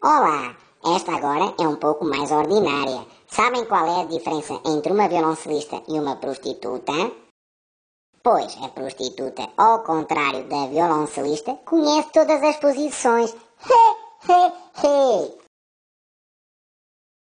Olá! Esta agora é um pouco mais ordinária. Sabem qual é a diferença entre uma violoncelista e uma prostituta? Pois a prostituta, ao contrário da violoncelista, conhece todas as posições.